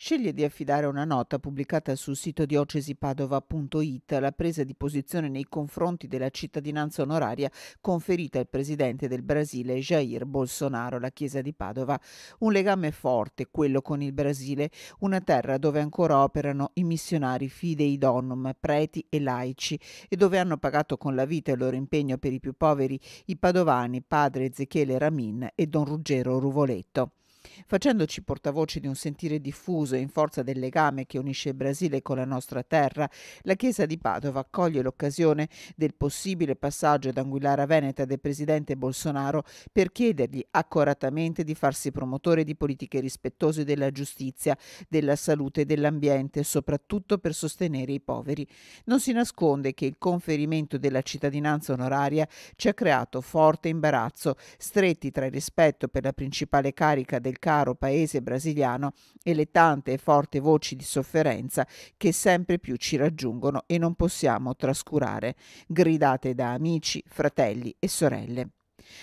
Sceglie di affidare una nota pubblicata sul sito diocesipadova.it alla presa di posizione nei confronti della cittadinanza onoraria conferita al presidente del Brasile Jair Bolsonaro alla Chiesa di Padova. Un legame forte, quello con il Brasile, una terra dove ancora operano i missionari fidei donum, preti e laici, e dove hanno pagato con la vita il loro impegno per i più poveri i padovani, padre Ezechiele Ramin e don Ruggero Ruvoletto facendoci portavoce di un sentire diffuso e in forza del legame che unisce il Brasile con la nostra terra. La Chiesa di Padova accoglie l'occasione del possibile passaggio ad Anguillara Veneta del presidente Bolsonaro per chiedergli accoratamente di farsi promotore di politiche rispettose della giustizia, della salute e dell'ambiente, soprattutto per sostenere i poveri. Non si nasconde che il conferimento della cittadinanza onoraria ci ha creato forte imbarazzo, stretti tra il rispetto per la principale carica del caro paese brasiliano e le tante e forti voci di sofferenza che sempre più ci raggiungono e non possiamo trascurare, gridate da amici, fratelli e sorelle.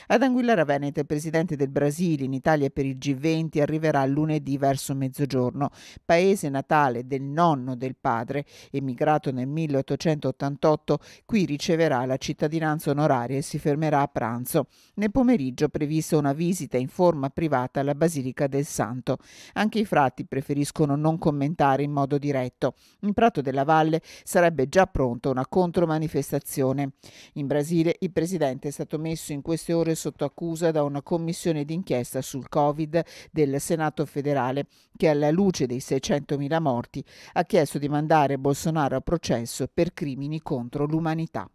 Ad Anguillara Veneta, il presidente del Brasile in Italia per il G20 arriverà lunedì verso mezzogiorno, paese natale del nonno del padre, emigrato nel 1888, qui riceverà la cittadinanza onoraria e si fermerà a pranzo. Nel pomeriggio prevista una visita in forma privata alla Basilica del Santo. Anche i frati preferiscono non commentare in modo diretto. In Prato della Valle sarebbe già pronta una contromanifestazione. In Brasile il presidente è stato messo in queste ore sotto accusa da una commissione d'inchiesta sul Covid del Senato federale che alla luce dei 600.000 morti ha chiesto di mandare Bolsonaro a processo per crimini contro l'umanità.